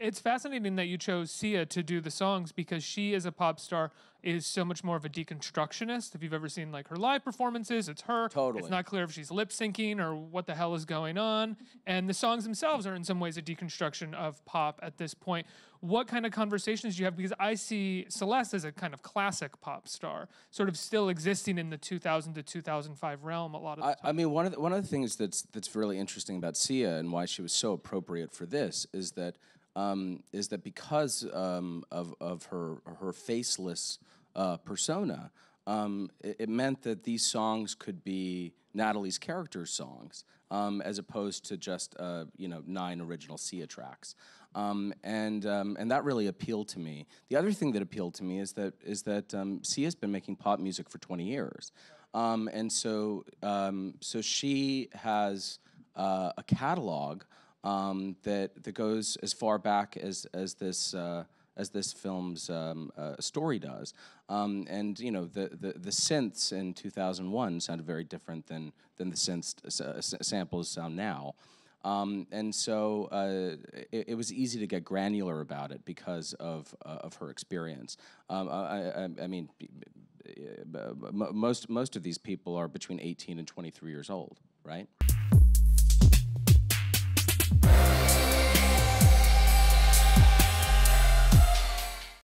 it's fascinating that you chose Sia to do the songs because she is a pop star is so much more of a deconstructionist. If you've ever seen like her live performances, it's her. Totally. It's not clear if she's lip syncing or what the hell is going on. And the songs themselves are in some ways a deconstruction of pop at this point. What kind of conversations do you have? Because I see Celeste as a kind of classic pop star, sort of still existing in the 2000 to 2005 realm a lot of I, I, mean, one of the, one of the things that's that's really interesting about Sia and why she was so appropriate for this is that um, is that because um, of, of her, her faceless uh, persona, um, it, it, meant that these songs could be Natalie's character songs, um, as opposed to just uh, you know nine original Sia tracks, um, and um, and that really appealed to me. The other thing that appealed to me is that is that Sia's been making pop music for twenty years, and so so she has uh, a catalog um, that that goes as far back as as this. Uh, as this film's um, uh, story does, um, and you know the, the, the synths in 2001 sounded very different than than the synths uh, samples sound now, um, and so uh, it, it, was easy to get granular about it because of uh, of her experience. Um, I, I, I mean, uh, most most of these people are between 18 and 23 years old, right?